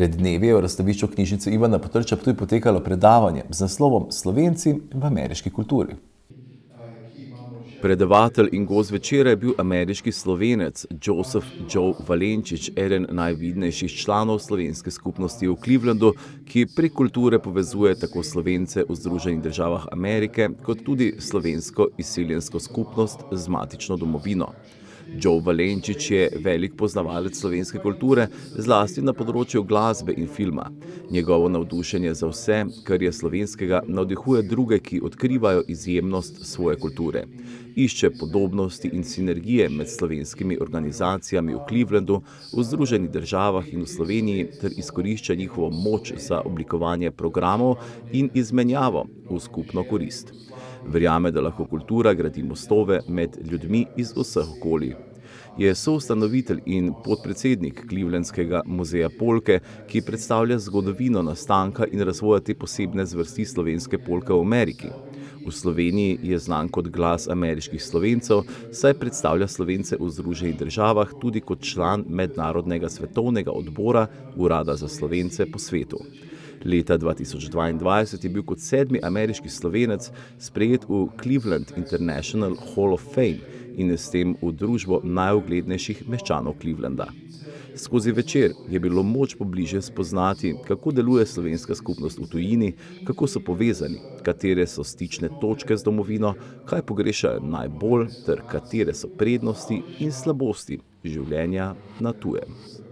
Pred dnevi je v razstavišču knjižnice Ivana Potrča tudi potekalo predavanje z naslovom Slovenci v ameriški kulturi. Predavatelj in gost večera je bil ameriški slovenec Joseph Joe Valenčič, eden najvidnejših članov slovenske skupnosti v Clevelandu, ki prek kulture povezuje tako slovence v Združenih državah Amerike, kot tudi slovensko izseljensko skupnost z matično domovino. Joe Valenčič je velik poznavalec slovenske kulture, zlasti na področju glasbe in filma. Njegovo navdušenje za vse, kar je slovenskega, navdihuje druge, ki odkrivajo izjemnost svoje kulture. Išče podobnosti in sinergije med slovenskimi organizacijami v Clevelandu, v Združenih državah in v Sloveniji ter izkorišča njihovo moč za oblikovanje programov in izmenjavo v skupno korist. Verjame, da lahko kultura gradi mostove med ljudmi iz vseh okoli. Je soustanovitelj in podpredsednik Klivlenskega muzeja Polke, ki predstavlja zgodovino nastanka in razvoja te posebne zvrsti slovenske polke v Ameriki. V Sloveniji je znan kot glas ameriških slovencev, saj predstavlja slovence v Združenih državah tudi kot član Mednarodnega svetovnega odbora Urada za slovence po svetu. Leta 2022 je bil kot sedmi ameriški slovenec sprejet v Cleveland International Hall of Fame in je s tem v družbo najuglednejših meščanov Clevelanda. Skozi večer je bilo moč pobliže spoznati, kako deluje slovenska skupnost v tujini, kako so povezani, katere so stične točke z domovino, kaj pogrešajo najbolj, ter katere so prednosti in slabosti življenja na tujem.